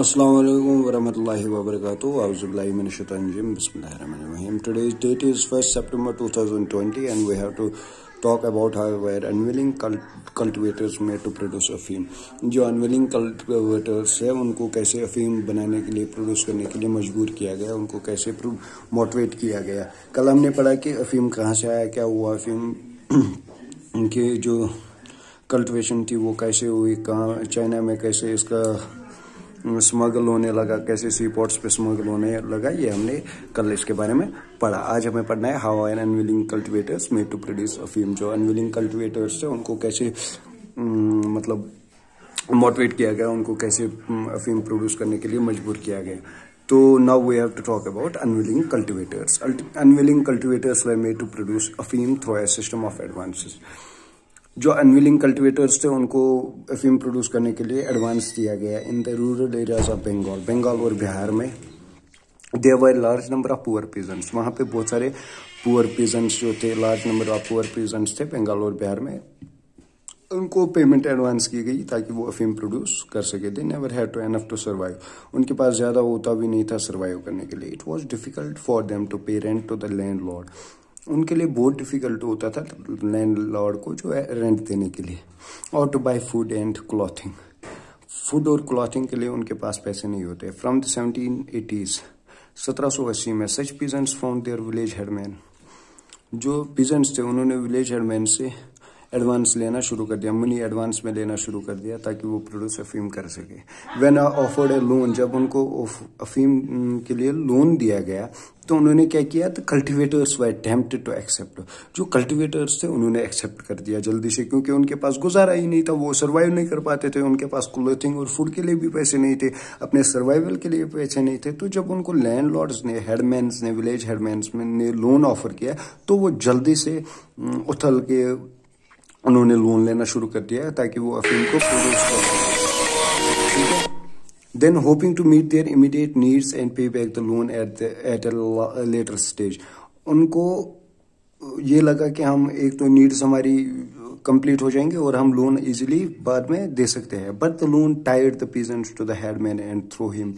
Assalamualaikum warahmatullahi wabarakatuh. Auzubillahiminashaitanirrajim. Bismillahirrahmanirrahim. Today's date is 1st September 2020 and we have to talk about how unwilling unwilling cultivators में to produce अफीम जो unwilling cultivators हैं, उनको कैसे अफीम बनाने के लिए produce करने के लिए मजबूर किया गया उनको कैसे motivate किया गया कल हमने पढ़ा कि अफीम कहाँ से आया क्या हुआ अफीम उनके जो cultivation थी वो कैसे हुई कहाँ China में कैसे इसका स्मगल होने लगा कैसे सी पोर्ट्स पे स्मगल होने लगा ये हमने कल इसके बारे में पढ़ा आज हमें पढ़ना है how an unwilling cultivators made to produce अफीम जो अनविलिंग कल्टिवेटर्स थे उनको कैसे मतलब मोटिवेट किया गया उनको कैसे अफीम प्रोड्यूस करने के लिए मजबूर किया गया तो now we have to talk about unwilling cultivators unwilling cultivators were made to produce अफीम through a system of advances जो अनविलिंग कल्टिवेटर्स थे उनको अफीम प्रोड्यूस करने के लिए एडवांस दिया गया in the rural areas of Bengal Bengal और बिहार में there large number of poor peasants वहाँ पे बहुत सारे पुअर पीजेंट्स जो थे large number of poor peasants थे बंगाल और बिहार में उनको पेमेंट एडवांस की गई ताकि वो अफीम प्रोड्यूस कर सके they never had to enough to survive उनके पास ज़्यादा होता भी नहीं था सर्वाइव करने के लिए it was difficult for them to pay rent to the landlord उनके लिए बहुत डिफिकल्ट होता था लैंड लॉर्ड को जो है रेंट देने के लिए और to buy food and clothing food और क्लॉथिंग के लिए उनके पास पैसे नहीं होते फ्रॉम द सेवनटीन एटीज सत्रह सौ अस्सी में such peasants from their village headman जो पीजेंट्स थे उन्होंने विलेज हेडमैन से एडवांस लेना शुरू कर दिया मनी एडवांस में लेना शुरू कर दिया ताकि वो प्रोड्यूस अफीम कर सके वेन ऑफर्ड ए लोन जब उनको अफीम के लिए लोन दिया गया तो उन्होंने क्या किया तो cultivators why attempt to accept जो कल्टिवेटर्स थे उन्होंने एक्सेप्ट कर दिया जल्दी से क्योंकि उनके पास गुजारा ही नहीं था वो सर्वाइव नहीं कर पाते थे उनके पास क्लोथिंग और फूड के लिए भी पैसे नहीं थे अपने सर्वाइवल के लिए पैसे नहीं थे तो जब उनको लैंड ने हेडमैन्स ने विलेज हेडमैन ने लोन ऑफर किया तो वो जल्दी से उथल के उन्होंने लोन लेना शुरू कर दिया है ताकि वो अफीम को प्रोड्यूस कर then hoping to meet their immediate needs and pay back the loan at later stage उनको ये लगा कि हम एक तो नीड्स हमारी कंप्लीट हो जाएंगे और हम लोन इजीली बाद में दे सकते हैं बट द लोन टायर्ड the peasant to the headman and through him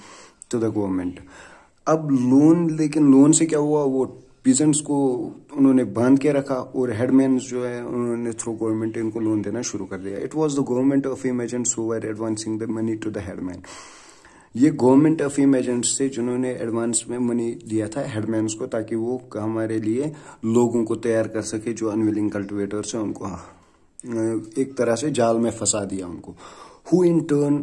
to the government अब लोन लेकिन लोन से क्या हुआ वो पीजेंट्स को उन्होंने बांध के रखा और हेडमैन जो है उन्होंने थ्रू गवर्नमेंट इनको लोन देना शुरू कर दिया it was the government of agents who advancing the money to the headman ये गवर्नमेंट ऑफ इमेजेंट्स थे जिन्होंने एडवांस में मनी दिया था हेडमैन को ताकि वो हमारे लिए लोगों को तैयार कर सके जो अनविलिंग कल्टिवेटर्स हैं उनको हाँ। एक तरह से जाल में फंसा दिया उनको who in turn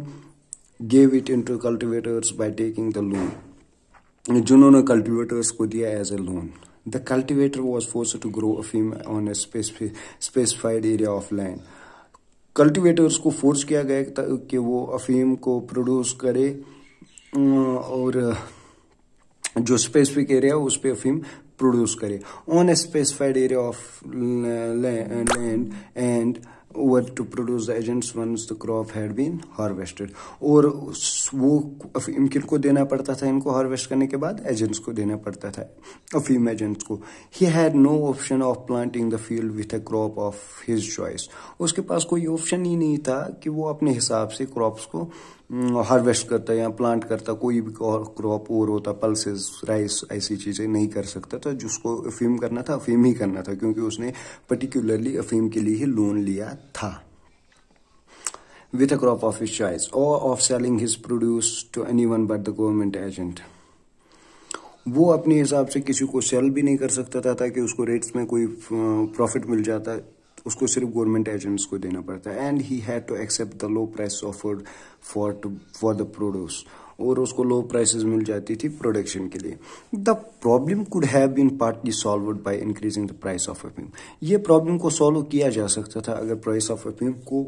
gave it in to cultivators by taking the loan जिन्होंने कल्टिवेटर्स को दिया as a loan The cultivator was forced to grow a film on a specified area of land. Cultivators को force किया गया कि वो अफीम को प्रोड्यूस करे अं, और जो स्पेसिफिक एरिया उस पर अफीम प्रोड्यूस करे on a specified area of land and over to produce agents agents the crop had been harvested और वो किन को देना पड़ता था इनको हार्वेस्ट करने के बाद एजेंट्स को देना पड़ता था अफीम एजेंट्स को ही had no option of planting the field with a crop of his choice उसके पास कोई ऑप्शन ही नहीं था कि वो अपने हिसाब से क्रॉप्स को हार्वेस्ट हम्म, करता या प्लांट करता कोई भी क्रॉप और होता पल्सेस राइस ऐसी चीज़ें नहीं कर सकता था जिसको अफीम करना था अफीम ही करना था क्योंकि उसने पर्टिकुलरली अफीम के लिए ही लोन लिया था a crop of of choice और of selling his produce to anyone but the government agent वो अपने हिसाब से किसी को सेल भी नहीं कर सकता था ताकि उसको रेट्स में कोई प्रॉफिट मिल जाता उसको सिर्फ गवर्नमेंट एजेंट्स को देना पड़ता है and he had to accept the low price offered for to for the produce और उसको लो प्राइसेस मिल जाती थी प्रोडक्शन के लिए the problem could have been partly solved by increasing the price of अपीम ये प्रॉब्लम को सॉल्व किया जा सकता था अगर प्राइस ऑफ अपीम को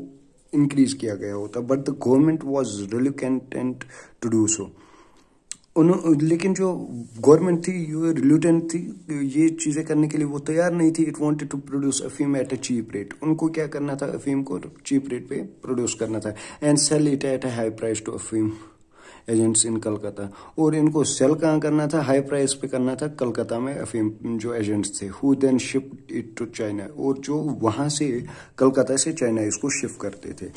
इंक्रीज किया गया होता but the government was reluctant to do so लेकिन जो गवर्नमेंट थी यू रिल्यूटेंट थी ये चीज़ें करने के लिए वो तैयार नहीं थी इट वांटेड टू प्रोड्यूस अफीम एट अ चीप रेट उनको क्या करना था अफीम को चीप रेट पे प्रोड्यूस करना था and sell it at a high price to अफीम एजेंट्स इन कलकत्ता और इनको सेल कहाँ करना था हाई प्राइस पे करना था कलकत्ता में अफीम जो एजेंट्स थे who then shift it to China और जो वहाँ से कलकत्ता से चाइना इसको शिफ्ट करते थे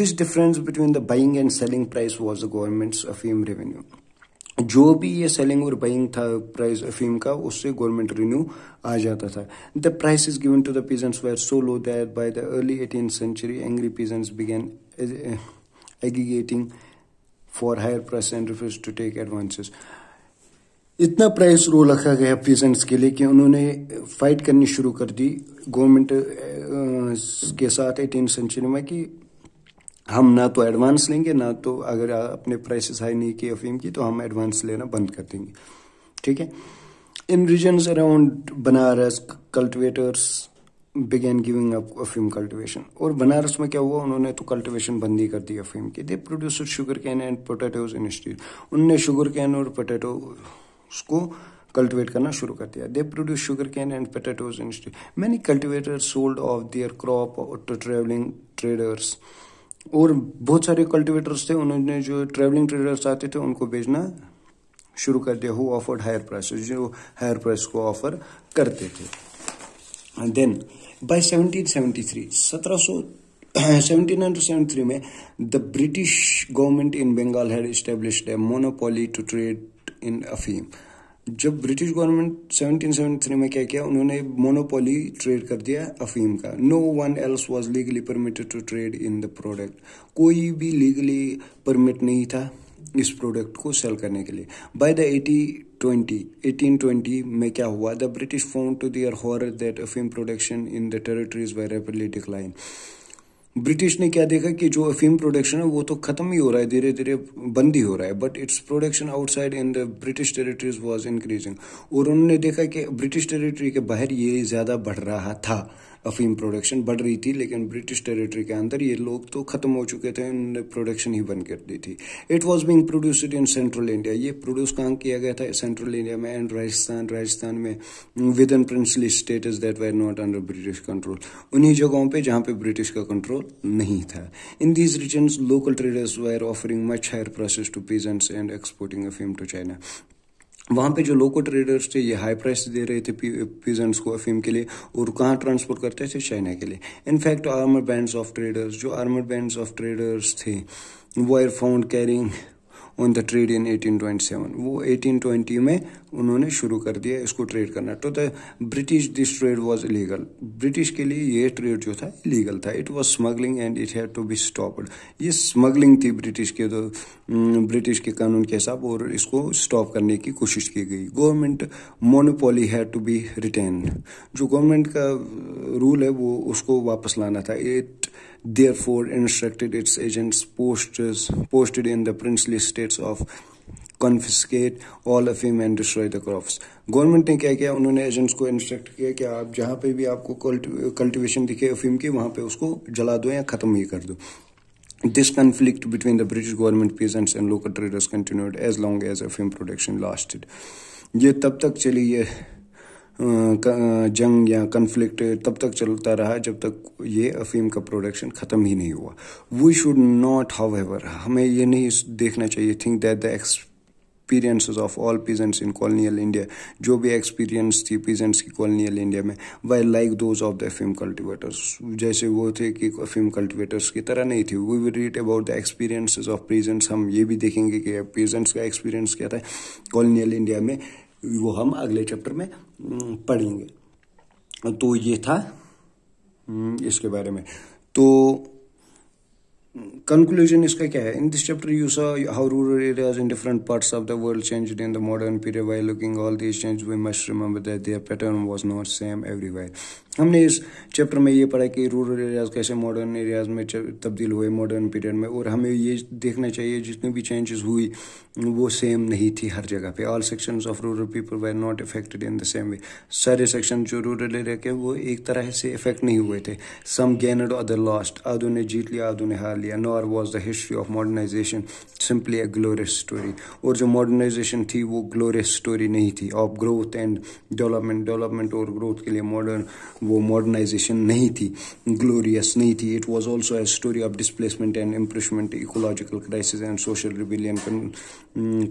this difference between the buying and selling price was the government's अफीम रेवेन्यू जो भी ये सेलिंग और बाइंग था प्राइस अफीम का उससे गवर्नमेंट रिन्यू आ जाता था the price is given to the peasants were so low that by the early eighteen century angry peasants began aggregating for higher price and refuse to take advances इतना price low रखा गया peasants के लिए कि उन्होंने fight करनी शुरू कर दी गवर्नमेंट eh, eh, के साथ एटीन सेंचुरी में कि हम ना तो एडवांस लेंगे ना तो अगर अपने प्राइसेस हाई नहीं किए अफीम की तो हम एडवांस लेना बंद कर देंगे ठीक है in region around Banaras cultivators began giving up अफीम कल्टिवेशन और बनारस में क्या हुआ उन्होंने तो कल्टिवेशन बंद ही कर दी अफीम की they producer sugarcane and in industry उनने शुगर कैन और पोटैटो को कल्टिवेट करना शुरू कर दिया they produce sugarcane and in industry many cultivator sold off their crop to travelling traders और बहुत सारे कल्टिवेटर्स थे उन्होंने जो ट्रेवलिंग ट्रेडर्स आते थे उनको बेचना शुरू कर दिया हु ऑफर्ड हायर प्राइस जो हायर प्राइस को ऑफर करते थे देन बाय 1773 1773 में the British government in Bengal had established a monopoly to trade in अफीम जब ब्रिटिश गवर्नमेंट 1773 में क्या किया उन्होंने मोनोपोली ट्रेड कर दिया अफीम का no one else was legally permitted to trade in the product कोई भी लीगली परमिट नहीं था इस प्रोडक्ट को सेल करने के लिए by the eighty twenty eighteen twenty में क्या हुआ the British found to their horror that अफीम production in the territories was rapidly decline British ने क्या देखा कि जो अफीम प्रोडक्शन है वो तो खत्म ही हो रहा है धीरे धीरे बंद ही हो रहा है but its production outside in the British territories was increasing और उन्होंने देखा कि ब्रिटिश टेरिटरी के बाहर ये ज़्यादा बढ़ रहा था अफीम प्रोडक्शन बढ़ रही थी लेकिन ब्रिटिश टेरिटरी के अंदर ये लोग तो ख़त्म हो चुके थे उन्होंने प्रोडक्शन ही बंद कर दी थी it was being produced in central India ये प्रोड्यूस कहाँ किया गया था सेंट्रल इंडिया में एंड राजस्थान राजस्थान में within princely is that were not under British control उन्हीं जगहों पर जहाँ पे ब्रिटिश का कंट्रोल नहीं था in these region local traders were offering much higher prices to peasants and exporting अफीम टू चाइना वहाँ पे जो लोकल ट्रेडर्स थे ये हाई प्राइस दे रहे थे पीजेंट्स को अफीम के लिए और कहाँ ट्रांसपोर्ट करते थे चाइना के लिए in fact armed bands of traders जो आर्मर बैंड्स ऑफ ट्रेडर्स थे वो are found carrying on the trade in 1827 वो 1820 में उन्होंने शुरू कर दिया इसको ट्रेड करना तो the British this trade was illegal British के लिए ये ट्रेड जो था इलीगल था it was smuggling and it had to be stopped ये स्मगलिंग थी ब्रिटिश के तो ब्रिटिश के कानून के हिसाब और इसको स्टॉप करने की कोशिश की गई government monopoly had to be retained जो गवर्नमेंट का रूल है वो उसको वापस लाना था it therefore instructed its agents post posted in the princely states of confiscate all अफीम and destroy the crops government ने क्या किया उन्होंने एजेंट्स को इंस्ट्रक्ट किया कि आप जहाँ पे भी आपको कल्टीवेशन दिखे अफीम की वहाँ पे उसको जला दो या ख़त्म ही कर दो this conflict between the British government peasants and local traders continued as long as अफीम production लास्टेड ये तब तक चली ये जंग या कन्फ्लिक्ट तब तक चलता रहा जब तक ये अफीम का प्रोडक्शन ख़त्म ही नहीं हुआ we should not however हमें ये नहीं देखना चाहिए think that the ex experiences of all peasants in colonial India जो भी एक्सपीरियंस थी पीजेंट्स की कॉलोनियल इंडिया में were like those of the film cultivators जैसे वो थे कि फिल्म कल्टिवेटर्स की तरह नहीं थी we will read about the experiences of peasants हम ये भी देखेंगे कि पीजेंट्स का एक्सपीरियंस क्या था कॉलोनियल इंडिया में वो हम अगले चैप्टर में पढ़ेंगे तो ये था इसके बारे में तो conclusion Is क्या है in this chapter you saw how rural areas in different parts of the world changed in the modern period while looking all these changes we must remember that their pattern was not same everywhere हमने इस chapter में ये पढ़ा कि rural areas कैसे modern areas में तब्दील हुए मॉडर्न पीरियड में और हमें ये देखना चाहिए जितनी भी चेंजेस हुई वो सेम नहीं थी हर जगह पे all sections of rural people were not affected in the same way सारे सेक्शन जो रूरल एरिया के वो एक तरह से इफेक्ट नहीं हुए थे सम गेनड अदर लॉस्ट आदू ने जीत लिया आदू ने हार लिया nor was the history of modernisation simply a glorious story और जो मॉडर्नाइजेशन थी वो ग्लोरियस स्टोरी नहीं थी of growth and development development और ग्रोथ के लिए मॉडर्न वो मॉडर्नाइजेशन नहीं थी ग्लोरियस नहीं थी it was also a story of displacement and impoverishment ecological crisis and social rebellion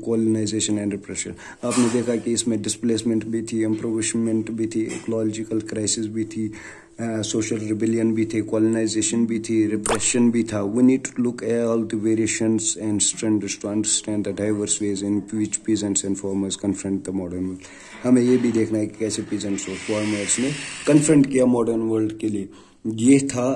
colonisation and repression आपने देखा कि इसमें डिसप्लेसमेंट भी थी इम्प्रोवमेंट भी थी इकोलॉजिकल क्राइसिस भी थी सोशल uh, रिबिलियन भी थे कॉलोनाइजेशन भी थी रिप्रेशन भी था we need to look at all the variations and strands to understand the diverse ways in which peasants and farmers confront the modern world हमें ये भी देखना है कि कैसे पीजेंट्स और फॉर्मर्स ने कन्फ्रंट किया मॉडर्न वर्ल्ड के लिए ये था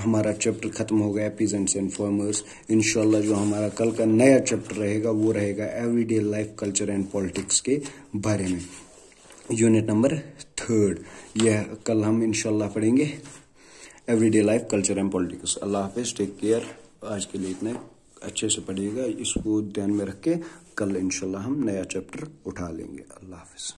हमारा चैप्टर खत्म हो गया पीजेंट्स एंड फार्मर्स इनशाला जो हमारा कल का नया चैप्टर रहेगा वो रहेगा everyday life culture and politics के बारे में यूनिट नंबर थर्ड यह कल हम इनशाला पढ़ेंगे everyday life culture and politics अल्लाह हाफिज टेक केयर आज के लिए इतना अच्छे से पढ़िएगा इसको ध्यान में रख के कल इनशाला हम नया चैप्टर उठा लेंगे अल्लाह हाफिज